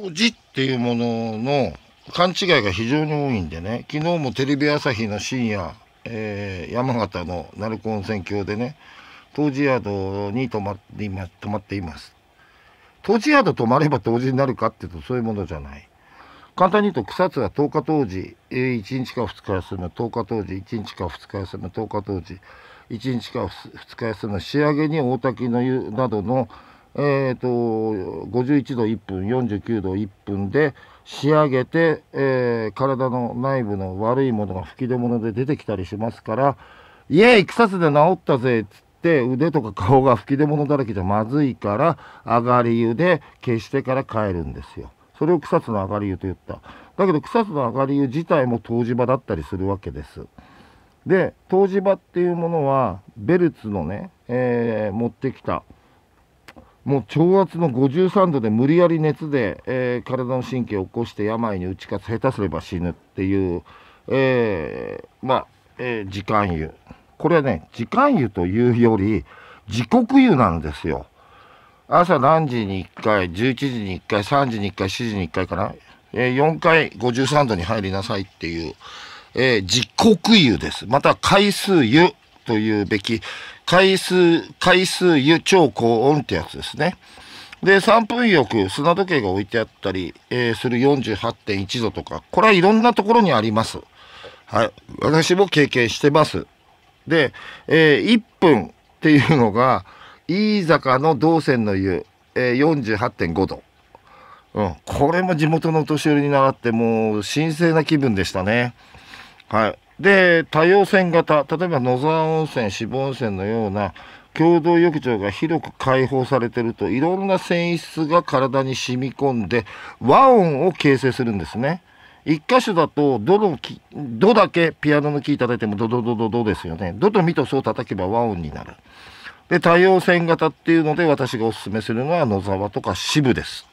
当時っていうものの勘違いが非常に多いんでね昨日もテレビ朝日の深夜、えー、山形の鳴子温泉郷でね当時宿に泊まって泊まっています当時宿泊まれば湯時になるかっていうとそういうものじゃない簡単に言うと草津は10日当時1日か2日休む10日当時1日か2日休む10日当時1日か2日休む仕上げに大滝の湯などのえーと、51度1分49度1分で仕上げて、えー、体の内部の悪いものが吹き出物で出てきたりしますから「イエーイ草津で治ったぜ」っつって腕とか顔が吹き出物だらけじゃまずいから上がり湯で消してから帰るんですよ。それを草津の上がり湯と言った。だけど草津の上がり湯自体も湯治場だったりするわけです。で湯治場っていうものはベルツのね、えー、持ってきたもう超圧の53度で無理やり熱で、えー、体の神経を起こして病に打ち勝つ下手すれば死ぬっていう、えー、まあ、えー、時間湯これはね時間湯というより時刻湯なんですよ朝何時に1回11時に1回3時に1回7時に1回かな、え4回53度に入りなさいっていう、え時刻湯ですまた回数湯というべき回数、回数湯超高温ってやつですね。で、3分浴、砂時計が置いてあったり、えー、する48.1度とか、これはいろんなところにあります。はい。私も経験してます。で、えー、1分っていうのが、飯坂の銅線の湯、えー、48.5度。うん。これも地元のお年寄りに習って、もう神聖な気分でしたね。はい。で、多様性型、例えば野沢温泉、脂肪温泉のような共同浴場が広く開放されてると、いろんな維質が体に染み込んで、和音を形成するんですね。一箇所だとドのき、ドだけピアノのキー叩いてもドドドドドですよね。ドとミとソを叩けば和音になる。で、多様性型っていうので私がおすすめするのは野沢とか支部です。